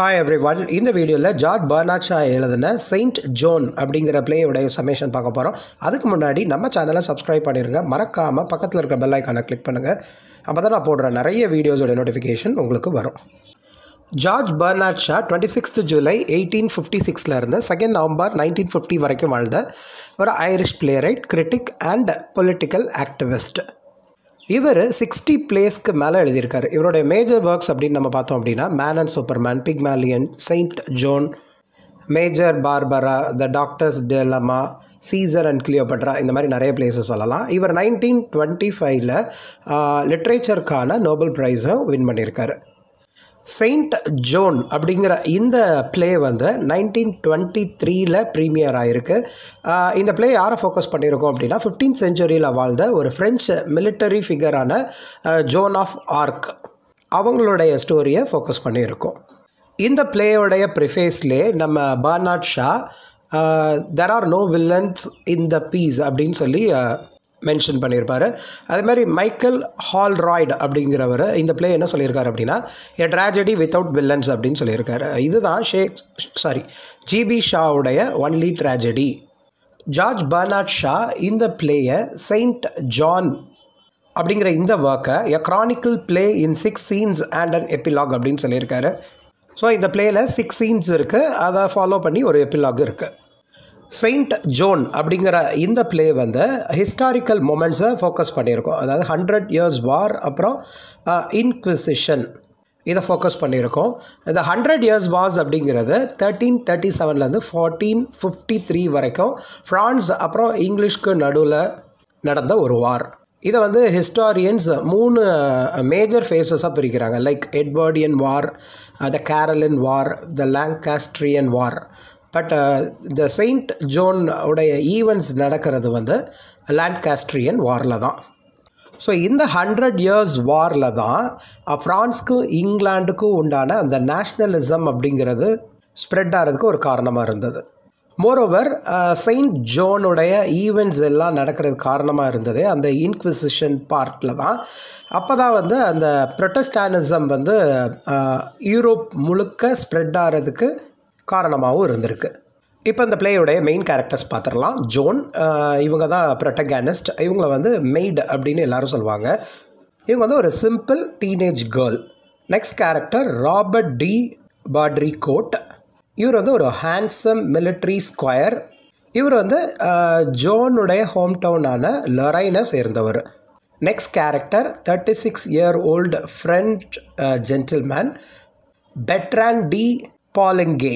hi every one இந்த வீடியோவில் George Bernard Shah எழுதின செயின்ட் ஜோன் அப்படிங்கிற பிளேயோடைய சமேஷன் பார்க்க போகிறோம் அதுக்கு முன்னாடி நம்ம சேனலை சப்ஸ்கிரைப் பண்ணிடுங்க மறக்காமல் பக்கத்தில் இருக்கிற பெல் ஐக்கானை கிளிக் பண்ணுங்கள் அப்போ தான் நான் போடுற நிறைய வீடியோஸோட நோட்டிஃபிகேஷன் உங்களுக்கு வரும் George Bernard Shaw twenty sixth July eighteen fifty சிக்ஸில் இருந்து செகண்ட் நவம்பர் நைன்டீன் ஃபிஃப்டி வரைக்கும் வாழ்ந்த ஒரு Irish playwright critic and political activist இவர் சிக்ஸ்டி பிளேஸ்க்கு மேலே எழுதியிருக்காரு இவருடைய மேஜர் ஒர்க்ஸ் அப்படின்னு நம்ம பார்த்தோம் அப்படின்னா man and Pygmalion Saint Joan Major Barbara the doctor's dilemma Caesar and Cleopatra இந்த மாதிரி நிறைய பிளேஸஸ் சொல்லலாம் இவர் நைன்டீன் டுவெண்ட்டி ஃபைவ்ல லிட்ரேச்சருக்கான நோபல் ப்ரைஸும் வின் பண்ணியிருக்காரு செயின்ட் ஜோன் அப்படிங்கிற இந்த ப்ளே வந்து நைன்டீன் டுவெண்ட்டி த்ரீயில் ப்ரீமியர் ஆகிருக்கு இந்த ப்ளே யாரை ஃபோக்கஸ் பண்ணியிருக்கோம் அப்படின்னா ஃபிஃப்டீன் செஞ்சுரியில் வாழ்ந்த ஒரு ஃப்ரெஞ்சு மிலிட்டரி ஃபிகரான ஜோன் ஆஃப் ஆர்க் அவங்களுடைய ஸ்டோரியை ஃபோக்கஸ் பண்ணியிருக்கோம் இந்த பிளேயோடைய ப்ரிஃபேஸ்லே நம்ம Bernard Shaw there are no villains in the piece அப்படின்னு சொல்லி மென்ஷன் பண்ணியிருப்பார் அதே மாதிரி மைக்கேல் ராய்டு அப்படிங்கிறவர் இந்த பிளே என்ன சொல்லியிருக்காரு அப்படின்னா ஏ ட்ராஜடி வித்தவுட் வில்லன்ஸ் அப்படின்னு சொல்லியிருக்காரு இதுதான் ஷேக் சாரி ஜிபி ஷாவுடைய only tragedy George Bernard Shaw இந்த பிளேயை செயின்ட் ஜான் அப்படிங்கிற இந்த ஒர்க்கை a chronicle play in six scenes and an epilogue அப்படின்னு சொல்லியிருக்காரு ஸோ இந்த பிளேயில் சிக்ஸ் சீன்ஸ் இருக்குது அதை ஃபாலோ பண்ணி ஒரு எப்பிலாக் இருக்குது செயின்ட் ஜோன் அப்படிங்கிற இந்த பிளே வந்து ஹிஸ்டாரிக்கல் மூமெண்ட்ஸை ஃபோக்கஸ் பண்ணியிருக்கோம் அதாவது ஹண்ட்ரட் இயர்ஸ் வார் அப்புறம் இன்க்விசிஷன் இதை ஃபோக்கஸ் பண்ணியிருக்கோம் இந்த ஹண்ட்ரட் இயர்ஸ் வார்ஸ் அப்படிங்கிறது தேர்ட்டீன் தேர்ட்டி செவன்லேருந்து ஃபார்ட்டீன் ஃபிஃப்டி த்ரீ வரைக்கும் ஃப்ரான்ஸ் அப்புறம் இங்கிலீஷ்க்கு நடுவில் நடந்த ஒரு வார் இதை வந்து ஹிஸ்டாரியன்ஸ் மூணு மேஜர் ஃபேஸஸாக பிரிக்கிறாங்க like Edwardian war the Caroline war the Lancastrian war but இந்த செயின்ட் ஜோன் உடைய ஈவெண்ட்ஸ் நடக்கிறது வந்து லேண்ட்காஸ்ட்ரியன் வாரில் தான் ஸோ இந்த ஹண்ட்ரட் இயர்ஸ் வாரில் தான் ஃப்ரான்ஸ்க்கும் இங்கிலாண்டுக்கும் உண்டான அந்த நேஷ்னலிசம் அப்படிங்கிறது ஸ்ப்ரெட் ஆகிறதுக்கு ஒரு காரணமாக இருந்தது மோரோவர் செயின்ட் ஜோனுடைய ஈவெண்ட்ஸ் எல்லாம் நடக்கிறது காரணமாக இருந்தது அந்த இன்க்விசிஷன் பார்ட்டில் தான் அப்போ தான் வந்து அந்த ப்ரொட்டஸ்டானிசம் வந்து யூரோப் முழுக்க ஸ்ப்ரெட் ஆகிறதுக்கு காரணமாகவும் இருந்திருக்கு இப்போ இந்த பிளேயோடைய மெயின் கேரக்டர்ஸ் பார்த்துடலாம் ஜோன் இவங்க தான் ப்ரொட்டகானிஸ்ட் இவங்கள வந்து மெய்டு அப்படின்னு எல்லாரும் சொல்லுவாங்க இவங்க வந்து ஒரு simple teenage girl next character Robert de Baudricourt இவர் வந்து ஒரு ஹேண்ட்ஸம் மிலிட்ரி ஸ்கொயர் இவர் வந்து ஜோனுடைய ஹோம் டவுனான லொரைனை சேர்ந்தவர் next character thirty six year old friend gentleman Bertrand de Poulengey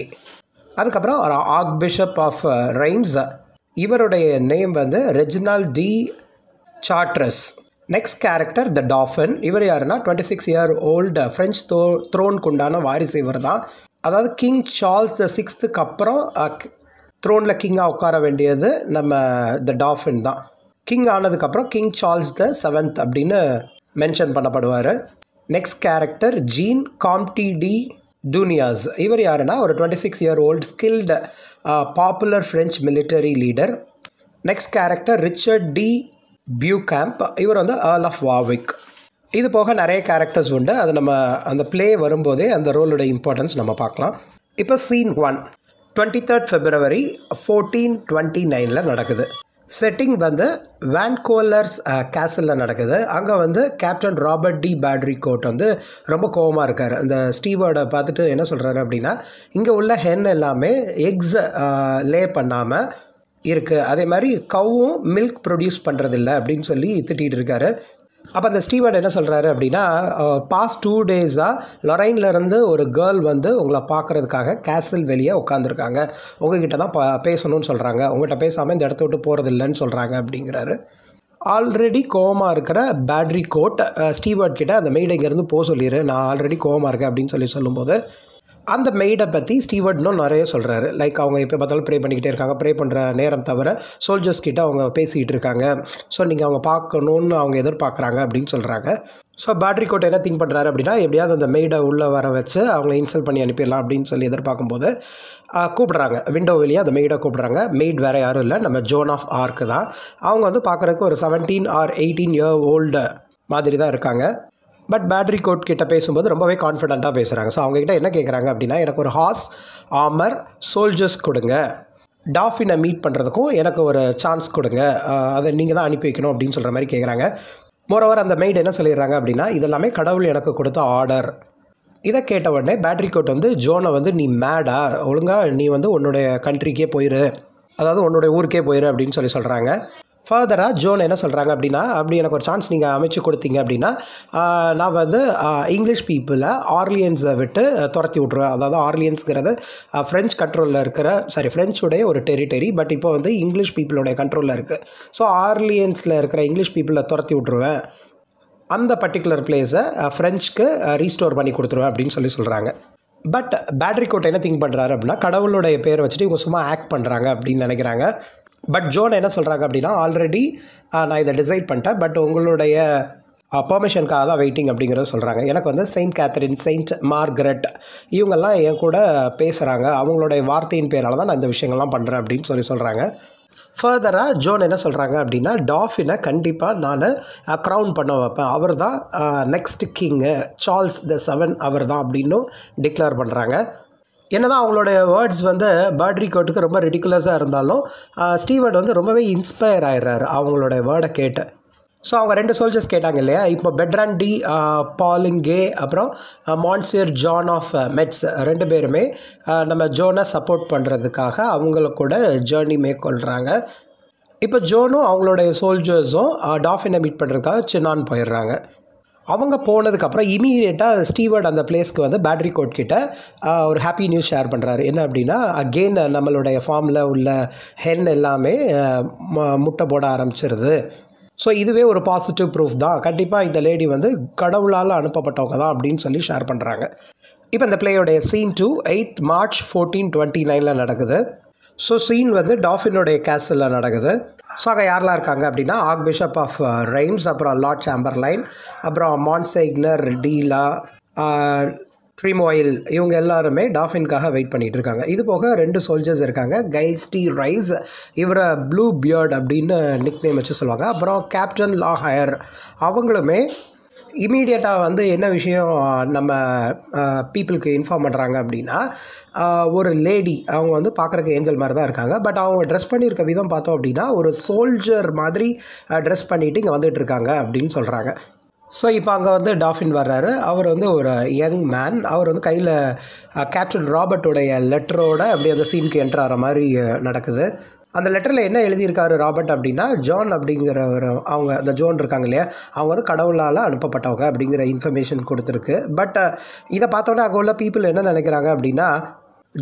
அதுக்கப்புறம் ஆக் பிஷப் ஆஃப் ரைம்ஸ் இவருடைய நேம் வந்து Regnault de Chartres next character the Dauphin இவர் யாருன்னா twenty six year old French தோ த்ரோனுக்கு வாரிசு இவர் தான் அதாவது கிங் சார்ல்ஸ் த சிக்ஸ்த்துக்கு அப்புறம் த்ரோனில் uh, கிங்காக உட்கார வேண்டியது நம்ம த டாஃபின் தான் கிங் ஆனதுக்கப்புறம் கிங் சார்ல்ஸ் த செவன்த் அப்படின்னு மென்ஷன் பண்ணப்படுவார் next character Jean comte de Dunois இவர் யாருன்னா ஒரு twenty six year old skilled popular French military leader next character Richard de Beauchamp இவர் வந்து ஏர்ல் ஆஃப் வாவிக் இது போக நிறைய கேரக்டர்ஸ் உண்டு அது நம்ம அந்த ப்ளே வரும்போதே அந்த ரோலோட இம்பார்ட்டன்ஸ் நம்ம பார்க்கலாம் இப்போ scene one twenty third February fourteen twenty நைனில் நடக்குது செட்டிங் வந்து வேன்கோலர்ஸ் uh, கேசலில் நடக்குது அங்கே வந்து captain Robert de Baudricourt வந்து ரொம்ப கோபமாக இருக்கார் இந்த ஸ்டீவர்டை பார்த்துட்டு என்ன சொல்கிறாரு அப்படின்னா இங்கே உள்ள ஹென் எல்லாமே எக்ஸ் லே uh, பண்ணாமல் இருக்குது அதே மாதிரி கவும் மில்க் ப்ரொடியூஸ் பண்ணுறதில்ல அப்படின்னு சொல்லி திட்டிகிட்டு இருக்காரு அப்போ அந்த ஸ்டீவர்ட் என்ன சொல்கிறாரு அப்படின்னா பாஸ்ட் டூ டேஸாக லொரைன்லேருந்து ஒரு கேர்ள் வந்து உங்களை பார்க்குறதுக்காக கேசல் வெளியே உட்காந்துருக்காங்க உங்ககிட்ட தான் பேசணும்னு சொல்கிறாங்க உங்கள்கிட்ட பேசாமல் இந்த இடத்த விட்டு போகிறது இல்லைன்னு சொல்கிறாங்க அப்படிங்கிறாரு ஆல்ரெடி கோவமாக இருக்கிற பேட்ரி கோட் ஸ்டீவர்ட் கிட்ட அந்த மெயில் இங்கேருந்து போக சொல்லிடு நான் ஆல்ரெடி கோவமாக இருக்கேன் அப்படின்னு சொல்லி சொல்லும்போது அந்த மெய்டை பற்றி ஸ்டீவர்ட் இன்னும் நிறைய சொல்கிறாரு லைக் அவங்க இப்போ பார்த்தாலும் ப்ரே பண்ணிக்கிட்டே இருக்காங்க ப்ரே பண்ணுற நேரம் தவிர சோல்ஜர்ஸ் கிட்ட அவங்க பேசிக்கிட்டு இருக்காங்க ஸோ நீங்கள் அவங்க பார்க்கணுன்னு அவங்க எதிர்பார்க்குறாங்க அப்படின்னு சொல்கிறாங்க ஸோ பேட்ரி கோட் என்ன திங்க் பண்ணுறாரு அப்படின்னா எப்படியாவது அந்த மெய்டை உள்ளே வர வச்சு அவங்க இன்சல்ட் பண்ணி அனுப்பிடலாம் அப்படின்னு சொல்லி எதிர்பார்க்கும் போது கூப்பிட்றாங்க விண்டோ வெளியே அந்த மெய்டை கூப்பிட்றாங்க மெய்ட் வேறு யாரும் இல்லை நம்ம ஜோன் ஆஃப் ஆர்க்கு தான் அவங்க வந்து பார்க்குறதுக்கு ஒரு seventeen or eighteen year old மாதிரி தான் இருக்காங்க பட் பேட்ரி கோட் கிட்ட பேசும்போது ரொம்பவே கான்ஃபிடெண்ட்டாக பேசுகிறாங்க ஸோ அவங்ககிட்ட என்ன கேட்குறாங்க அப்படின்னா எனக்கு ஒரு ஹார்ஸ் ஆமர் சோல்ஜர்ஸ் கொடுங்க டாஃபினை மீட் பண்ணுறதுக்கும் எனக்கு ஒரு சான்ஸ் கொடுங்க அதை நீங்கள் தான் அனுப்பி வைக்கணும் அப்படின்னு சொல்கிற மாதிரி கேட்குறாங்க மோரோவர் அந்த மெய்டு என்ன சொல்லிடுறாங்க அப்படின்னா இதெல்லாமே கடவுள் எனக்கு கொடுத்த ஆர்டர் இதை கேட்ட உடனே பேட்ரி கோட் வந்து ஜோனை வந்து நீ மேடா ஒழுங்காக நீ வந்து உன்னுடைய கண்ட்ரிக்கே போயிரு அதாவது உன்னுடைய ஊருக்கே போயிரு அப்படின்னு சொல்லி சொல்கிறாங்க ஃபர்தராக ஜோன் என்ன சொல்கிறாங்க அப்படின்னா அப்படி எனக்கு ஒரு சான்ஸ் நீங்கள் அமைச்சு கொடுத்தீங்க அப்படின்னா நான் வந்து இங்கிலீஷ் பீப்புளை ஆர்லியன்ஸை விட்டு துரத்தி விட்ருவேன் அதாவது ஆர்லியன்ஸுங்கிறது ஃப்ரெஞ்ச் கண்ட்ரோலில் இருக்கிற சாரி ஃப்ரெஞ்சுடைய ஒரு டெரிட்டரி பட் இப்போ வந்து இங்கிலீஷ் பீப்புளுடைய கண்ட்ரோலில் இருக்குது ஸோ ஆர்லியன்ஸில் இருக்கிற இங்கிலீஷ் பீப்புளை துரத்தி விட்ருவேன் அந்த பர்டிகுலர் பிளேஸை ஃப்ரெஞ்சுக்கு ரீஸ்டோர் பண்ணி கொடுத்துருவேன் அப்படின்னு சொல்லி சொல்கிறாங்க பட் பேட்ரி கோட் என்ன திங்க் பண்ணுறாரு அப்படின்னா கடவுளுடைய பேர் வச்சுட்டு இவங்க சும்மா ஆக்ட் பண்ணுறாங்க அப்படின்னு நினைக்கிறாங்க பட் ஜோன் என்ன சொல்கிறாங்க அப்படின்னா ஆல்ரெடி நான் இதை டிசைட் பண்ணிட்டேன் பட் உங்களுடைய பர்மிஷனுக்காக தான் வெயிட்டிங் அப்படிங்கிறத சொல்கிறாங்க எனக்கு வந்து செயின்ட் கேத்ரின் செயின்ட் மார்க்ரெட் இவங்கெல்லாம் என் கூட பேசுகிறாங்க அவங்களுடைய வார்த்தையின் பேரால் தான் நான் இந்த விஷயங்கள்லாம் பண்ணுறேன் அப்படின்னு சொல்லி சொல்கிறாங்க ஃபர்தராக ஜோன் என்ன சொல்கிறாங்க அப்படின்னா டாஃபினை கண்டிப்பாக நான் க்ரௌன் பண்ண வைப்பேன் அவர் தான் next king Charles the seven அவர் தான் அப்படின்னும் டிக்ளேர் பண்ணுறாங்க என்னதான் அவங்களுடைய வேர்ட்ஸ் வந்து பேட்ரி கோட்டுக்கு ரொம்ப ரெடிக்குலஸாக இருந்தாலும் ஸ்டீவர்ட் வந்து ரொம்பவே இன்ஸ்பயர் ஆகிடுறாரு அவங்களோட வேர்டை கேட்டு ஸோ அவங்க ரெண்டு சோல்ஜர்ஸ் கேட்டாங்க இல்லையா இப்போ பெட்ரான் டி பாலிங்கே அப்புறம் மான்சியர் ஜான் ஆஃப் மெட்ஸ் ரெண்டு பேருமே நம்ம ஜோனை சப்போர்ட் பண்ணுறதுக்காக அவங்கள கூட ஜேர்னி மேற்கொள்கிறாங்க இப்போ ஜோனும் அவங்களுடைய சோல்ஜர்ஸும் டாஃபினை மீட் பண்ணுறதுக்காக சின்னான் போயிடுறாங்க அவங்க போனதுக்கப்புறம் இமீடியட்டாக ஸ்டீவர்ட் அந்த பிளேஸ்க்கு வந்து பேட்ரி கோட் கிட்ட ஒரு ஹாப்பி நியூஸ் ஷேர் பண்ணுறாரு என்ன அப்படின்னா அகெயின் நம்மளுடைய ஃபார்மில் உள்ள ஹென் எல்லாமே முட்டை போட ஆரம்பிச்சிருது ஸோ இதுவே ஒரு பாசிட்டிவ் ப்ரூஃப் தான் கண்டிப்பாக இந்த லேடி வந்து கடவுளால் அனுப்பப்பட்டவங்க தான் அப்படின்னு சொல்லி ஷேர் பண்ணுறாங்க இப்போ இந்த பிளேயோடைய scene two eight March fourteen twenty நைனில் நடக்குது ஸோ சீன் வந்து டாஃபினுடைய கேசலில் நடக்குது ஸோ அங்கே யாரெலாம் இருக்காங்க அப்படின்னா ஆக் பிஷப் ஆஃப் ரெய்ம்ஸ் அப்புறம் லார்ட் சாம்பர்லைன் அப்புறம் மான்சைக்னர் டீலா ட்ரீமோயில் இவங்க எல்லாருமே டாஃபின்காக வெயிட் பண்ணிகிட்டு இருக்காங்க இது போக ரெண்டு சோல்ஜர்ஸ் இருக்காங்க கைஸ்டி ரைஸ் இவரை ப்ளூ பியர்ட் அப்படின்னு நிக் நேம் வச்சு சொல்லுவாங்க அப்புறம் கேப்டன் லா ஹயர் அவங்களுமே இமீடியட்டாக வந்து என்ன விஷயம் நம்ம பீப்புளுக்கு இன்ஃபார்ம் பண்ணுறாங்க அப்படின்னா ஒரு லேடி அவங்க வந்து பார்க்குறக்கு ஏஞ்சல் மாதிரி தான் இருக்காங்க பட் அவங்க ட்ரெஸ் பண்ணியிருக்க விதம் பார்த்தோம் அப்படின்னா ஒரு சோல்ஜர் மாதிரி ட்ரெஸ் பண்ணிவிட்டு இங்கே வந்துட்டு இருக்காங்க அப்படின்னு சொல்கிறாங்க ஸோ இப்போ அங்கே வந்து டாஃபின் வர்றாரு அவர் வந்து ஒரு யங் மேன் அவர் வந்து கையில் கேப்டன் ராபர்ட்டோடைய லெட்டரோட அப்படியே அந்த சீனுக்கு என்ட்ராகிற மாதிரி நடக்குது அந்த லெட்டரில் என்ன எழுதியிருக்காரு ராபர்ட் அப்படின்னா ஜான் அப்படிங்கிற அவங்க அந்த ஜோன் இருக்காங்க இல்லையா அவங்க வந்து கடவுளால் அனுப்பப்பட்டவங்க அப்படிங்கிற இன்ஃபர்மேஷன் கொடுத்துருக்கு பட் இதை பார்த்தோன்னே அங்கே உள்ள பீப்புள் என்ன நினைக்கிறாங்க அப்படின்னா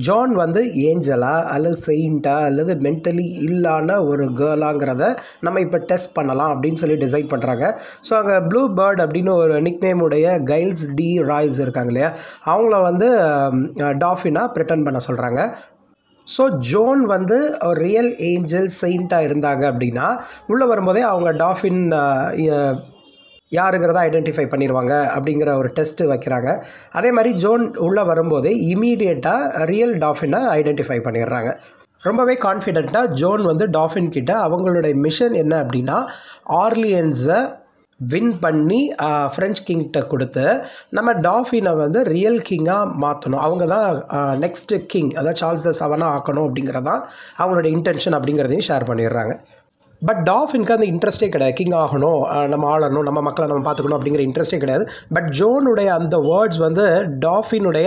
ஜான் வந்து ஏஞ்சலா அல்லது செயின்ட்டா அல்லது மென்டலி இல்லான ஒரு கேர்லாங்கிறத நம்ம இப்போ டெஸ்ட் பண்ணலாம் அப்படின்னு சொல்லி டிசைட் பண்ணுறாங்க ஸோ அங்கே ப்ளூ பேர்ட் அப்படின்னு ஒரு நிக் நேமுடைய கைல்ஸ் டி ராய்ஸ் இருக்காங்க இல்லையா அவங்கள வந்து டாஃபினாக ப்ரிட்டன் பண்ண சொல்கிறாங்க ஸோ ஜோன் வந்து ஒரு ரியல் ஏஞ்சல் செயின்ட்டாக இருந்தாங்க அப்படின்னா உள்ளே வரும்போதே அவங்க டாஃபின் யாருங்கிறத ஐடென்டிஃபை பண்ணிடுவாங்க அப்படிங்கிற ஒரு டெஸ்ட்டு வைக்கிறாங்க அதே மாதிரி ஜோன் உள்ளே வரும்போதே இமீடியட்டாக ரியல் டாஃபினை ஐடென்டிஃபை பண்ணிடுறாங்க ரொம்பவே கான்ஃபிடெண்ட்டாக ஜோன் வந்து டாஃபின் கிட்ட அவங்களுடைய மிஷன் என்ன அப்படின்னா ஆர்லியன்ஸை வின் பண்ணி ஃப்ரெஞ்ச் கிங்கிட்ட கொடுத்து நம்ம டாஃபினை வந்து ரியல் கிங்காக மாற்றணும் அவங்க தான் நெக்ஸ்ட்டு கிங் அதாவது சார்ல்ஸ் த செவனாக ஆக்கணும் அப்படிங்கிறதான் அவங்களோட இன்டென்ஷன் அப்படிங்கிறதையும் ஷேர் பண்ணிடுறாங்க பட் டாஃபின்க்கு அந்த இன்ட்ரெஸ்ட்டே கிடையாது கிங் ஆகணும் நம்ம ஆளணும் நம்ம மக்களை நம்ம பார்த்துக்கணும் அப்படிங்கிற இன்ட்ரெஸ்ட்டே கிடையாது பட் ஜோனுடைய அந்த வேர்ட்ஸ் வந்து டாஃபினுடைய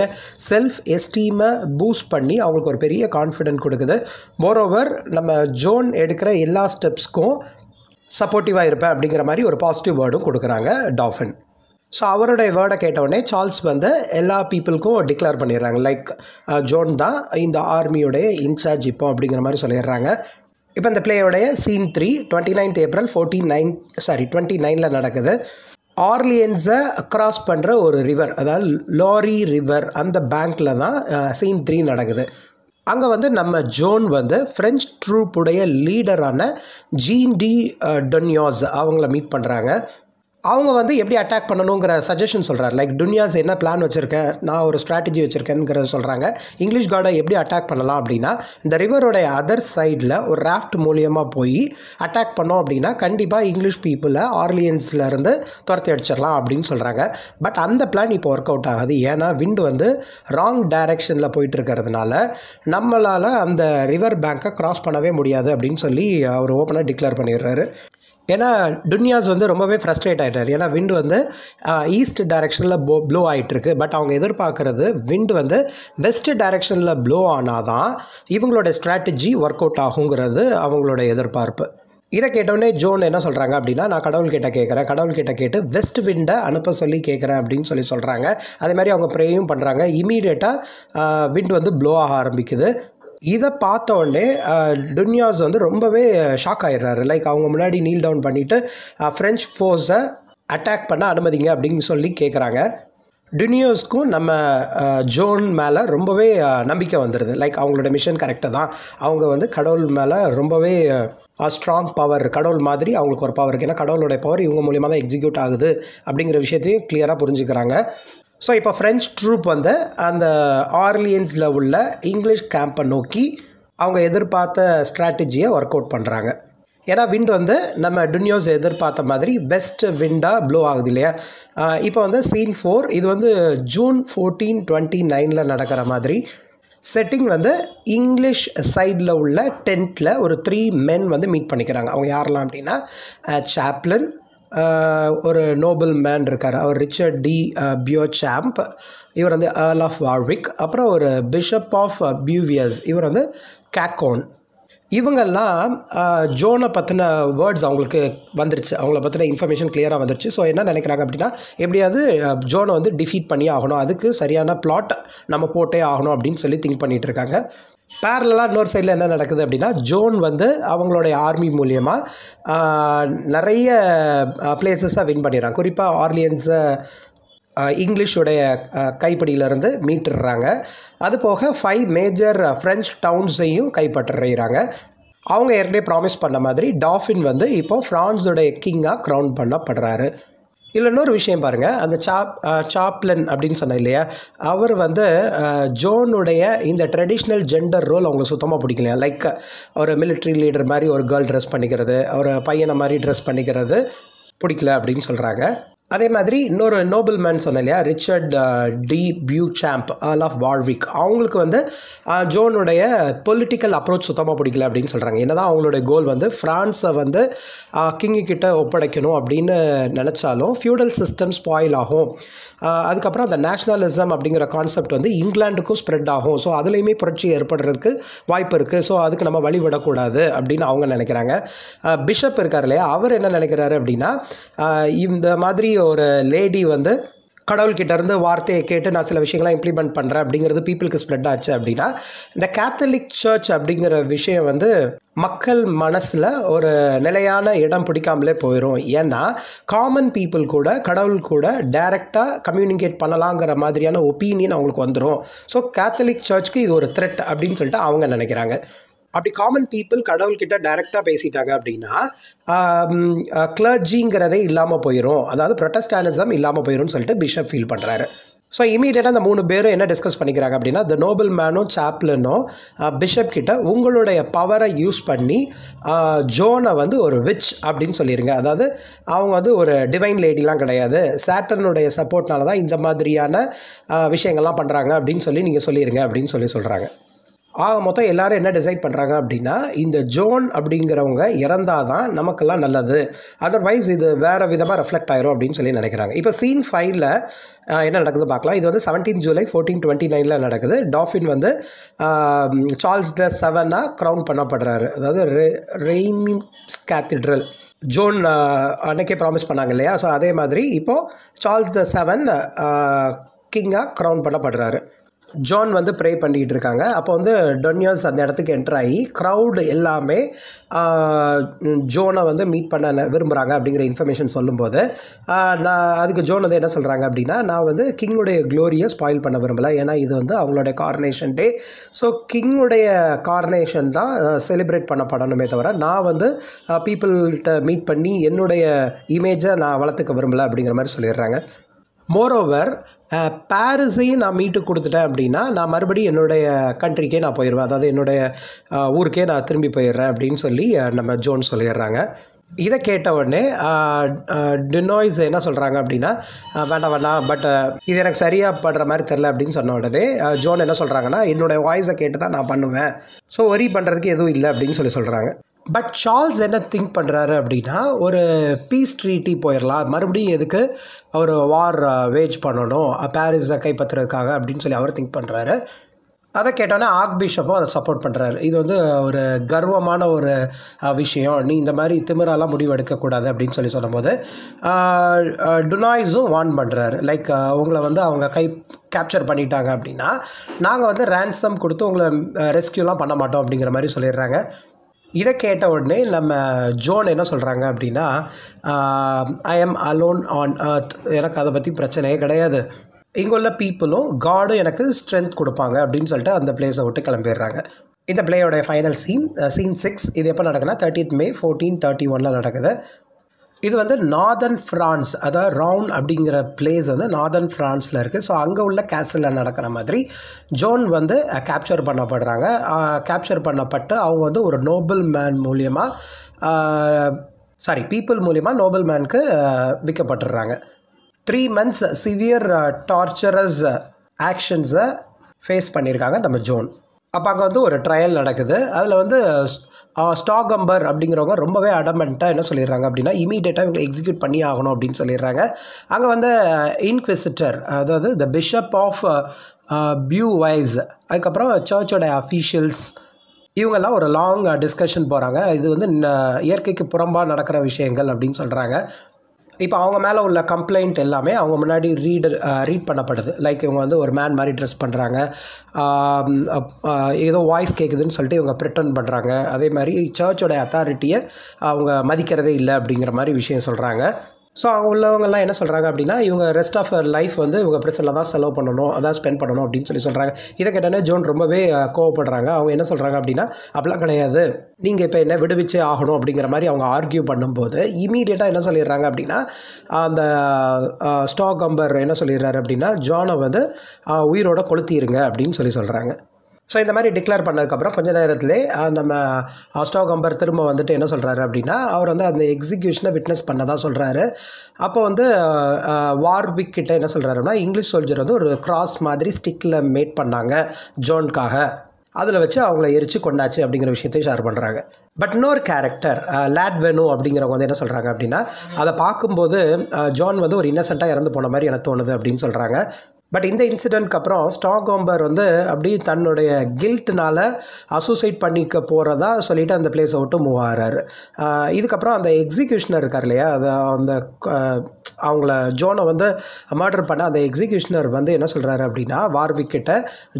செல்ஃப் எஸ்டீமை பூஸ்ட் பண்ணி அவங்களுக்கு ஒரு பெரிய கான்ஃபிடென்ட் கொடுக்குது மோரோவர் நம்ம ஜோன் எடுக்கிற எல்லா ஸ்டெப்ஸ்க்கும் சப்போர்ட்டிவாக இருப்பேன் அப்படிங்கிற மாதிரி ஒரு பாசிட்டிவ் வேர்டும் கொடுக்குறாங்க டாஃபின் ஸோ அவருடைய வேர்டை கேட்டவுடனே சார்ல்ஸ் வந்து எல்லா பீப்புளுக்கும் டிக்ளேர் பண்ணிடுறாங்க லைக் ஜோன் uh, தான் இந்த ஆர்மியோடைய இன்சார்ஜ் இப்போ அப்படிங்கிற மாதிரி சொல்லிடுறாங்க இப்போ இந்த பிளேயோடைய scene three twenty ninth April fourteen nine sorry twenty நைனில் நடக்குது ஆர்லியன்ஸை க்ராஸ் பண்ணுற ஒரு ரிவர் அதாவது லாரி ரிவர் அந்த பேங்க்கில் தான் சீன் uh, த்ரீ நடக்குது அங்கே வந்து நம்ம ஜோன் வந்து ஃப்ரெஞ்ச் ட்ரூப்புடைய லீடரான ஜீன் டி டொன்யோஸ் அவங்கள மீட் பண்ணுறாங்க அவங்க வந்து எப்படி அட்டாக் பண்ணணுங்கிற சஜஷன் சொல்கிறார் லைக் டுன்யாஸ் என்ன பிளான் வச்சுருக்கேன் நான் ஒரு ஸ்ட்ராட்டஜி வச்சுருக்கேங்கிறத சொல்கிறாங்க இங்கிலீஷ் கார்டை எப்படி அட்டாக் பண்ணலாம் அப்படின்னா இந்த ரிவரோடைய அதர் சைடில் ஒரு ராஃப்ட் மூலியமாக போய் அட்டாக் பண்ணோம் அப்படின்னா கண்டிப்பாக இங்கிலீஷ் பீப்புளை ஆர்லியன்ஸ்லேருந்து துரத்தி அடிச்சிடலாம் அப்படின்னு சொல்கிறாங்க பட் அந்த பிளான் இப்போ ஒர்க் அவுட் ஆகுது ஏன்னா விண்டு வந்து ராங் டைரக்ஷனில் போயிட்டு இருக்கிறதுனால நம்மளால் அந்த ரிவர் பேங்க்கை க்ராஸ் பண்ணவே முடியாது அப்படின்னு சொல்லி அவர் ஓப்பனாக டிக்ளேர் பண்ணிடுறாரு ஏன்னா டுன்யாஸ் வந்து ரொம்பவே ஃப்ரஸ்ட்ரேட் ஆகிட்டார் ஏன்னா விண்டு வந்து ஈஸ்ட் டைரெக்ஷனில் போ ப்ளோ ஆகிட்டுருக்கு பட் அவங்க எதிர்பார்க்குறது விண்டு வந்து வெஸ்ட் டைரெக்ஷனில் ப்ளோ ஆனால் தான் இவங்களோட ஸ்ட்ராட்டஜி ஒர்க் அவுட் ஆகுங்கிறது அவங்களோட எதிர்பார்ப்பு இதை கேட்டோடனே ஜோன் என்ன சொல்கிறாங்க அப்படின்னா நான் கடவுள் கேட்குறேன் கடவுள் கேட்டு வெஸ்ட் விண்டை அனுப்ப சொல்லி கேட்குறேன் அப்படின்னு சொல்லி சொல்கிறாங்க அதே மாதிரி அவங்க ப்ரேயும் பண்ணுறாங்க இமீடியட்டாக விண்ட் வந்து ப்ளோ ஆக ஆரம்பிக்குது இதை உடனே டுன்யாஸ் வந்து ரொம்பவே ஷாக் ஆகிடுறாரு லைக் அவங்க முன்னாடி நீல் டவுன் பண்ணிவிட்டு ஃப்ரெஞ்ச் ஃபோர்ஸை அட்டாக் பண்ண அனுமதிங்க அப்படின்னு சொல்லி கேட்குறாங்க டுனியோஸ்க்கும் நம்ம ஜோன் மேலே ரொம்பவே நம்பிக்கை வந்துடுது லைக் அவங்களோட மிஷன் கரெக்டாக தான் அவங்க வந்து கடவுள் மேலே ரொம்பவே ஸ்ட்ராங் பவர் கடவுள் மாதிரி அவங்களுக்கு ஒரு பவர் இருக்குது ஏன்னா கடவுளோட பவர் இவங்க மூலியமாக தான் எக்ஸிக்யூட் ஆகுது அப்படிங்கிற விஷயத்தையும் கிளியராக புரிஞ்சுக்கிறாங்க ஸோ இப்போ ஃப்ரெஞ்ச் ட்ரூப் வந்து அந்த ஆர்லியன்ஸில் உள்ள இங்கிலீஷ் கேம்பை நோக்கி அவங்க எதிர்பார்த்த ஸ்ட்ராட்டஜியை ஒர்க் அவுட் பண்ணுறாங்க ஏன்னா விண்ட் வந்து நம்ம டுன்யோஸ் எதிர்பார்த்த மாதிரி பெஸ்ட் விண்டாக ப்ளோ ஆகுது இல்லையா இப்போ வந்து சீன் ஃபோர் இது வந்து ஜூன் ஃபோர்டீன் டுவெண்ட்டி நைனில் நடக்கிற மாதிரி செட்டிங் வந்து இங்கிலீஷ் சைடில் உள்ள டென்ட்டில் ஒரு த்ரீ மென் வந்து மீட் பண்ணிக்கிறாங்க அவங்க யாரெல்லாம் அப்படின்னா சாப்லன் ஒரு நோபல் மேன் இருக்கார் அவர் ரிச்சர்ட் டி பியோ சாம்ப் இவர் வந்து ஏர்ல் ஆஃப் வார்விக் அப்புறம் ஒரு பிஷப் ஆஃப் பியூவியர்ஸ் இவர் வந்து கேக்கோன் இவங்கெல்லாம் ஜோனை பற்றின வேர்ட்ஸ் அவங்களுக்கு வந்துருச்சு அவங்கள பற்றின இன்ஃபர்மேஷன் கிளியராக வந்துருச்சு ஸோ என்ன நினைக்கிறாங்க அப்படின்னா எப்படியாவது ஜோனை வந்து டிஃபீட் பண்ணி ஆகணும் அதுக்கு சரியான பிளாட் நம்ம போட்டே ஆகணும் அப்படின்னு சொல்லி திங்க் பண்ணிகிட்டு இருக்காங்க பேரலாக இன்னொரு சைடில் என்ன நடக்குது அப்படின்னா ஜோன் வந்து அவங்களுடைய ஆர்மி மூலியமாக நிறைய பிளேசஸாக வின் பண்ணிடுறாங்க குறிப்பாக ஆர்லியன்ஸை இங்கிலீஷுடைய கைப்பிடியிலேருந்து மீட்டுடுறாங்க அது போக ஃபைவ் மேஜர் ஃப்ரெஞ்ச் டவுன்ஸையும் கைப்பற்றுறாங்க அவங்க ஏற்கனவே ப்ராமிஸ் பண்ண மாதிரி டாஃபின் வந்து இப்போது ஃப்ரான்ஸுடைய கிங்காக க்ரௌன் பண்ணப்படுறாரு இதில் இன்னொரு விஷயம் பாருங்கள் அந்த சாப் சாப்லன் அப்படின்னு சொன்னேன் இல்லையா அவர் வந்து ஜோனுடைய இந்த ட்ரெடிஷ்னல் ஜெண்டர் ரோல் அவங்களுக்கு சுத்தமாக பிடிக்கலையா லைக் ஒரு மிலிட்ரி லீடர் மாதிரி ஒரு கேர்ள் ட்ரெஸ் பண்ணிக்கிறது ஒரு பையனை மாதிரி ட்ரெஸ் பண்ணிக்கிறது பிடிக்கல அப்படின்னு சொல்கிறாங்க அதே மாதிரி இன்னொரு நோபல் மேன் சொன்னேன் இல்லையா Richard de Beauchamp earl of Warwick அவங்களுக்கு வந்து ஜோனுடைய பொலிட்டிக்கல் அப்ரோச் சுத்தமாக பிடிக்கல அப்படின்னு சொல்கிறாங்க என்னதான் அவங்களுடைய கோல் வந்து ஃப்ரான்ஸை வந்து கிங்கு uh, கிட்ட ஒப்படைக்கணும் அப்படின்னு நினச்சாலும் ஃபியூடல் சிஸ்டம் ஸ்பாயில் ஆகும் அதுக்கப்புறம் அந்த நேஷ்னலிசம் அப்படிங்கிற கான்செப்ட் வந்து இங்கிலாண்டுக்கும் ஸ்ப்ரெட் ஆகும் ஸோ அதுலேயுமே புரட்சி ஏற்படுறதுக்கு வாய்ப்பு இருக்குது ஸோ அதுக்கு நம்ம வழிவிடக்கூடாது அப்படின்னு அவங்க நினைக்கிறாங்க பிஷப் இருக்கார் இல்லையா அவர் என்ன நினைக்கிறாரு அப்படின்னா இந்த மாதிரி ஒரு லேடி வந்து கடவுள்கிட்டேருந்து வார்த்தையை கேட்டு நான் சில விஷயங்கள்லாம் இம்ப்ளிமெண்ட் பண்ணுறேன் அப்படிங்கிறது பீப்புளுக்கு ஸ்ப்ரெட் ஆச்சு அப்படின்னா இந்த கேத்தலிக் சர்ச் அப்படிங்கிற விஷயம் வந்து மக்கள் மனசில் ஒரு நிலையான இடம் பிடிக்காமலே போயிடும் ஏன்னா காமன் பீப்புள் கூட கடவுள் கூட டைரெக்டாக கம்யூனிகேட் பண்ணலாங்கிற மாதிரியான ஒப்பீனியன் அவங்களுக்கு வந்துடும் ஸோ கேத்தலிக் சர்ச்சுக்கு இது ஒரு த்ரெட் அப்படின்னு சொல்லிட்டு அவங்க நினைக்கிறாங்க அப்படி காமன் பீப்புள் கடவுள்கிட்ட டைரெக்டாக பேசிட்டாங்க அப்படின்னா கிளர்ஜிங்கிறதே இல்லாமல் போயிடும் அதாவது ப்ரொட்டஸ்டானிசம் இல்லாமல் போயிடும்னு சொல்லிட்டு பிஷப் ஃபீல் பண்ணுறாரு ஸோ இமீடியட்டாக அந்த மூணு பேரும் என்ன டிஸ்கஸ் பண்ணிக்கிறாங்க அப்படின்னா த நோபல் மேனும் சாப்லனும் பிஷப் கிட்ட உங்களுடைய பவரை யூஸ் பண்ணி ஜோனை வந்து ஒரு விச் அப்படின்னு சொல்லிடுங்க அதாவது அவங்க வந்து ஒரு டிவைன் லேடிலாம் கிடையாது சேட்டனுடைய சப்போர்ட்னால தான் இந்த மாதிரியான விஷயங்கள்லாம் பண்ணுறாங்க அப்படின்னு சொல்லி நீங்கள் சொல்லிடுங்க அப்படின்னு சொல்லி சொல்கிறாங்க ஆக மொத்தம் எல்லோரும் என்ன டிசைட் பண்ணுறாங்க அப்படின்னா இந்த ஜோன் அப்படிங்கிறவங்க இறந்தால் தான் நமக்கெல்லாம் நல்லது அதர்வைஸ் இது வேறு விதமாக ரெஃப்ளெக்ட் ஆயிரும் அப்படின்னு சொல்லி நினைக்கிறாங்க இப்போ சீன் ஃபைவ்ல என்ன நடக்குது பார்க்கலாம் இது வந்து செவன்டீன் ஜூலை ஃபோர்டீன் டுவெண்ட்டி நைனில் நடக்குது டாஃபின் வந்து சார்ல்ஸ் த செவனாக க்ரௌன் பண்ணப்படுறாரு அதாவது ரெ கேத்திட்ரல் ஜோன் அன்னைக்கே ப்ராமிஸ் பண்ணாங்க இல்லையா ஸோ அதே மாதிரி இப்போது சார்ல்ஸ் த செவன் கிங்காக க்ரௌன் பண்ணப்படுறாரு ஜான் வந்து ப்ரே பண்ணிக்கிட்டு இருக்காங்க அப்போ வந்து டொன்யோஸ் அந்த இடத்துக்கு என்ட்ரு ஆகி க்ரௌடு எல்லாமே ஜோனை வந்து மீட் பண்ண விரும்புகிறாங்க அப்படிங்கிற இன்ஃபர்மேஷன் சொல்லும்போது நான் அதுக்கு ஜோன் வந்து என்ன சொல்கிறாங்க அப்படின்னா நான் வந்து கிங்குடைய க்ளோரியை ஸ்பாயில் பண்ண விரும்பலை ஏன்னா இது வந்து அவங்களுடைய கார்னேஷன் டே ஸோ கிங்குடைய கார்னேஷன் தான் செலிப்ரேட் பண்ணப்படணுமே தவிர நான் வந்து பீப்புள்கிட்ட மீட் பண்ணி என்னுடைய இமேஜை நான் வளர்த்துக்க விரும்பலை அப்படிங்கிற மாதிரி சொல்லிடுறாங்க மோரோவர் பாரிஸையும் நான் மீட்டு கொடுத்துட்டேன் அப்படின்னா நான் மறுபடியும் என்னுடைய கண்ட்ரிக்கே நான் போயிடுவேன் அதாவது என்னுடைய ஊருக்கே நான் திரும்பி போயிடுறேன் அப்படின்னு சொல்லி நம்ம ஜோன் சொல்லிடுறாங்க இதை கேட்ட உடனே டினாய்ஸ் என்ன சொல்கிறாங்க அப்படின்னா வேண்டாம் வேண்டாம் பட் இது எனக்கு சரியாக படுற மாதிரி தெரில அப்படின்னு சொன்ன உடனே ஜோன் என்ன சொல்கிறாங்கன்னா என்னுடைய வாய்ஸை கேட்டு தான் நான் பண்ணுவேன் ஸோ ஒரி பண்ணுறதுக்கு எதுவும் இல்லை அப்படின்னு சொல்லி சொல்கிறாங்க பட் சார்ல்ஸ் என்ன திங்க் பண்ணுறாரு அப்படின்னா ஒரு பீஸ் ட்ரீட்டி போயிடலாம் மறுபடியும் எதுக்கு அவர் வார் வேஜ் பண்ணணும் பாரிஸை கைப்பற்றுறதுக்காக அப்படின்னு சொல்லி அவர் திங்க் பண்ணுறாரு அதை கேட்டோன்னே ஆக் பிஷப்பும் அதை சப்போர்ட் பண்ணுறாரு இது வந்து ஒரு கர்வமான ஒரு விஷயம் நீ இந்த மாதிரி திமிராலாம் முடிவு எடுக்கக்கூடாது அப்படின்னு சொல்லி சொல்லும்போது டுனாய்ஸும் வான் பண்ணுறாரு லைக் உங்களை வந்து அவங்க கை கேப்சர் பண்ணிட்டாங்க அப்படின்னா நாங்கள் வந்து ரேன்சம் கொடுத்து உங்களை ரெஸ்கியூலாம் பண்ண மாட்டோம் அப்படிங்கிற மாதிரி சொல்லிடுறாங்க இதை கேட்ட உடனே நம்ம ஜோன் என்ன சொல்கிறாங்க அப்படின்னா ஐ எம் அலோன் ஆன் அர்த் எனக்கு அதை பற்றி பிரச்சனையே கிடையாது இங்குள்ள பீப்புளும் காடும் எனக்கு ஸ்ட்ரென்த் கொடுப்பாங்க அப்படின்னு சொல்லிட்டு அந்த பிளேஸை விட்டு கிளம்பிடுறாங்க இந்த பிளேயோடைய ஃபைனல் சீன் சீன் சிக்ஸ் இது எப்போ நடக்குன்னா தேர்ட்டித் மே ஃபோர்டீன் தேர்ட்டி ஒனில் நடக்குது இது வந்து நார்தன் ஃப்ரான்ஸ் அதாவது ரவுண்ட் அப்படிங்கிற பிளேஸ் வந்து நார்தன் ஃப்ரான்ஸில் இருக்குது ஸோ அங்கே உள்ள கேசலில் நடக்கிற மாதிரி ஜோன் வந்து கேப்சர் பண்ணப்படுறாங்க கேப்சர் பண்ணப்பட்டு அவங்க வந்து ஒரு நோபல் மேன் மூலியமாக சாரி பீப்புள் மூலிமா நோபல் மேனுக்கு விற்கப்பட்டுடுறாங்க த்ரீ மந்த்ஸ் சிவியர் டார்ச்சரஸ் ஆக்ஷன்ஸை ஃபேஸ் பண்ணியிருக்காங்க நம்ம ஜோன் அப்போ அங்கே வந்து ஒரு ட்ரையல் நடக்குது அதில் வந்து ஸ்டாகம்பர் அப்படிங்கிறவங்க ரொம்பவே அடமெண்ட்டாக என்ன சொல்லிடுறாங்க அப்படின்னா இமீடியட்டாக இவங்க எக்ஸிக்யூட் பண்ணி ஆகணும் அப்படின்னு சொல்லிடுறாங்க அங்கே வந்து இன்க்விசிட்டர் அதாவது the bishop of Beauvais அதுக்கப்புறம் சர்ச்சோட அஃபீஷியல்ஸ் இவங்கெல்லாம் ஒரு லாங் டிஸ்கஷன் போகிறாங்க இது வந்து இயற்கைக்கு புறம்பாக நடக்கிற விஷயங்கள் அப்படின்னு சொல்கிறாங்க இப்போ அவங்க மேலே உள்ள கம்ப்ளைண்ட் எல்லாமே அவங்க முன்னாடி ரீடர் ரீட் பண்ணப்படுது லைக் இவங்க வந்து ஒரு மேன் மாதிரி ட்ரெஸ் பண்ணுறாங்க ஏதோ வாய்ஸ் கேட்குதுன்னு சொல்லிட்டு இவங்க ப்ரிட்டன் பண்ணுறாங்க அதே மாதிரி சர்ச்சோட அத்தாரிட்டியை அவங்க மதிக்கிறதே இல்லை அப்படிங்கிற மாதிரி விஷயம் சொல்கிறாங்க ஸோ அவங்க உள்ளவங்கெல்லாம் என்ன சொல்கிறாங்க அப்படின்னா இவங்க ரெஸ்ட் ஆஃப் லைஃப் வந்து இவங்க பிரச்சனில் தான் செலவு பண்ணணும் அதான் ஸ்பெண்ட் பண்ணணும் அப்படின்னு சொல்லி சொல்கிறாங்க இதை கேட்டோன்னே ஜோன் ரொம்பவே கோவப்படுறாங்க அவங்க என்ன சொல்கிறாங்க அப்படின்னா அப்படிலாம் கிடையாது நீங்கள் இப்போ என்ன விடுவிச்சே ஆகணும் அப்படிங்கிற மாதிரி அவங்க ஆர்கியூ பண்ணும்போது இமீடியட்டாக என்ன சொல்லிடுறாங்க அப்படின்னா அந்த ஸ்டாக் கம்பர் என்ன சொல்லிடுறாரு அப்படின்னா ஜோனை வந்து உயிரோட கொளுத்திடுங்க அப்படின்னு சொல்லி சொல்கிறாங்க ஸோ இந்த மாதிரி டிக்ளேர் பண்ணதுக்கப்புறம் கொஞ்ச நேரத்தில் நம்ம அஸ்டாக் கம்பர் திரும்ப வந்துட்டு என்ன சொல்கிறாரு அப்படின்னா அவர் வந்து அந்த எக்ஸிக்யூஷனை விட்னஸ் பண்ணதாக சொல்கிறாரு அப்போ வந்து வார்விக் கிட்ட என்ன சொல்கிறாருன்னா இங்கிலீஷ் சோல்ஜர் வந்து ஒரு கிராஸ் மாதிரி ஸ்டிக்கில் மேட் பண்ணாங்க ஜோன்காக அதில் வச்சு அவங்கள எரிச்சு கொண்டாச்சு அப்படிங்கிற விஷயத்தையும் ஷேர் பண்ணுறாங்க பட் இன்னொரு கேரக்டர் லேட் வேணு அப்படிங்கிறவங்க வந்து என்ன சொல்கிறாங்க அப்படின்னா அதை பார்க்கும்போது ஜான் வந்து ஒரு இன்னசென்ட்டாக இறந்து போன மாதிரி எனக்கு தோணுது அப்படின்னு சொல்கிறாங்க பட் இந்த இன்சிடெண்ட்க்கு அப்புறம் ஸ்டாக் ஹோம்பர் வந்து அப்படி தன்னுடைய கில்ட்னால் அசோசியேட் பண்ணிக்க போகிறதா சொல்லிவிட்டு அந்த பிளேஸை விட்டு மூவ் ஆகிறாரு இதுக்கப்புறம் அந்த எக்ஸிக்யூஷனர் இருக்கார் இல்லையா அதை அந்த அவங்கள ஜோனை வந்து மர்டர் பண்ண அந்த எக்ஸிக்யூஷனர் வந்து என்ன சொல்கிறாரு அப்படின்னா வார்விக்கிட்ட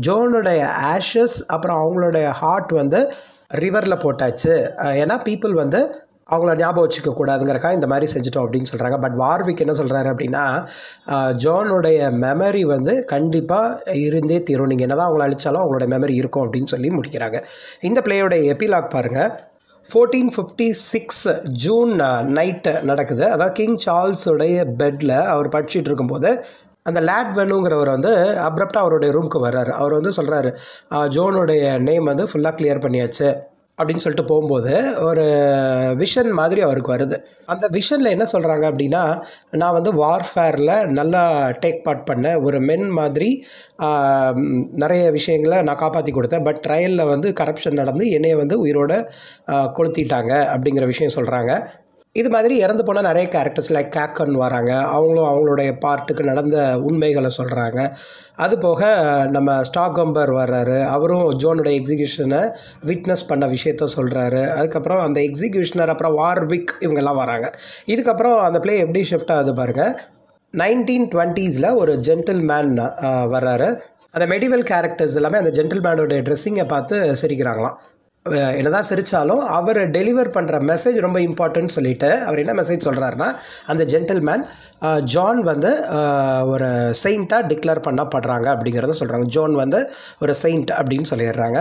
ஜோனுடைய ஆஷஸ் அப்புறம் அவங்களுடைய ஹார்ட் வந்து ரிவரில் போட்டாச்சு ஏன்னா பீப்புள் வந்து அவங்கள ஞாபகம் வச்சுக்க கூடாதுங்கிறக்கா இந்த மாதிரி செஞ்சிட்டோம் அப்படின்னு சொல்கிறாங்க பட் வார்விக் என்ன சொல்கிறாரு அப்படின்னா ஜோனுடைய மெமரி வந்து கண்டிப்பாக இருந்தே தீரும் நீங்கள் என்ன தான் அவங்கள அழிச்சாலும் அவங்களோட மெமரி இருக்கும் அப்படின்னு சொல்லி முடிக்கிறாங்க இந்த பிளேயோடைய எபிலாக் பாருங்கள் fourteen fifty six June night நடக்குது அதாவது கிங் சார்ல்ஸுடைய பெட்டில் அவர் படிச்சுட்டு இருக்கும்போது அந்த லேட் வேணுங்கிறவர் வந்து அப்ரப்டாக அவருடைய ரூமுக்கு வர்றாரு அவர் வந்து சொல்கிறாரு ஜோனுடைய நேம் வந்து ஃபுல்லாக கிளியர் பண்ணியாச்சு அப்படின்னு சொல்லிட்டு போகும்போது ஒரு விஷன் மாதிரி அவருக்கு வருது அந்த விஷனில் என்ன சொல்கிறாங்க அப்படின்னா நான் வந்து வார்ஃபேரில் நல்லா டேக் பார்ட் பண்ணேன் ஒரு மென் மாதிரி நிறைய விஷயங்களை நான் காப்பாற்றி கொடுத்தேன் பட் ட்ரையலில் வந்து கரப்ஷன் நடந்து என்னையை வந்து உயிரோட கொளுத்திட்டாங்க அப்படிங்கிற விஷயம் சொல்கிறாங்க இது மாதிரி இறந்து போனால் நிறைய கேரக்டர்ஸ் லைக் கேக்கன் வராங்க அவங்களும் அவங்களுடைய பார்ட்டுக்கு நடந்த உண்மைகளை சொல்கிறாங்க அது போக நம்ம ஸ்டாகம்பர் வர்றாரு அவரும் ஜோனுடைய எக்ஸிகியூஷனை விட்னஸ் பண்ண விஷயத்த சொல்கிறாரு அதுக்கப்புறம் அந்த எக்ஸிகியூஷனர் அப்புறம் வார்விக் இவங்கெல்லாம் வராங்க இதுக்கப்புறம் அந்த பிளே எப்படி ஷிஃப்ட் ஆகுது பாருங்கள் நைன்டீன் டுவெண்ட்டீஸில் ஒரு ஜென்டில் மேன் வர்றாரு அந்த மெடிவல் கேரக்டர்ஸ் எல்லாமே அந்த ஜென்டில் ஜென்டில்மேனோட ட்ரெஸ்ஸிங்கை பார்த்து சிரிக்கிறாங்களாம் என்னதான் சிரித்தாலும் அவர் டெலிவர் பண்ணுற மெசேஜ் ரொம்ப இம்பார்ட்டன்ட் சொல்லிட்டு அவர் என்ன மெசேஜ் சொல்கிறாருன்னா அந்த ஜென்டில்மேன் ஜான் வந்து ஒரு செயிண்ட்டாக டிக்ளேர் பண்ணப்படுறாங்க அப்படிங்கிறத சொல்கிறாங்க ஜோன் வந்து ஒரு செயிண்ட் அப்படின்னு சொல்லிடுறாங்க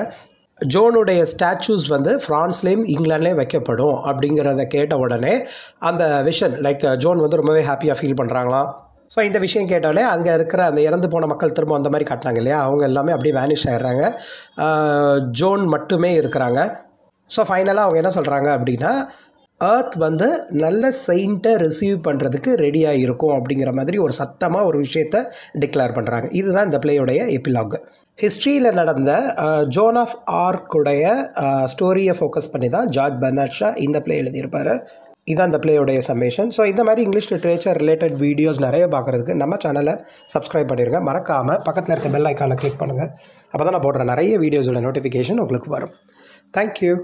ஜோனுடைய ஸ்டாச்சூஸ் வந்து ஃப்ரான்ஸ்லேயும் இங்கிலாண்ட்லேயும் வைக்கப்படும் அப்படிங்கிறத கேட்ட உடனே அந்த விஷன் லைக் ஜோன் வந்து ரொம்பவே ஹாப்பியாக ஃபீல் பண்ணுறாங்களாம் ஸோ இந்த விஷயம் கேட்டாலே அங்கே இருக்கிற அந்த இறந்து போன மக்கள் திரும்ப அந்த மாதிரி காட்டினாங்க இல்லையா அவங்க எல்லாமே அப்படியே வேனிஷ் ஆகிடுறாங்க ஜோன் மட்டுமே இருக்கிறாங்க ஸோ ஃபைனலாக அவங்க என்ன சொல்கிறாங்க அப்படின்னா ஏர்த் வந்து நல்ல செயின்ட்டை ரிசீவ் பண்ணுறதுக்கு ரெடியாக இருக்கும் அப்படிங்கிற மாதிரி ஒரு சத்தமாக ஒரு விஷயத்தை டிக்ளேர் பண்ணுறாங்க இதுதான் இந்த பிளேயோடைய எபிலாக் ஹிஸ்ட்ரியில் நடந்த ஜோன் ஆஃப் ஆர்க்குடைய ஸ்டோரியை ஃபோக்கஸ் பண்ணி தான் ஜார்ஜ் பர்னாட்ஷா இந்த பிளே எழுதியிருப்பார் இதான் அந்த பிளேயோடைய சம்மேஷன் ஸோ இந்த மாதிரி இங்கிலீஷ் லிட்ரேச்சர் ரிலேட்டட் வீடியோஸ் நிறைய பார்க்குறதுக்கு நம்ம சேனலை சப்ஸ்கிரைப் பண்ணிடுங்க மறக்காமல் பக்கத்தில் இருக்க பெல் ஐக்கானை கிளிக் பண்ணுங்கள் அப்போ தான் நான் போடுற நிறைய வீடியோஸோட நோட்டிஃபிகேஷன் உங்களுக்கு வரும் தேங்க்யூ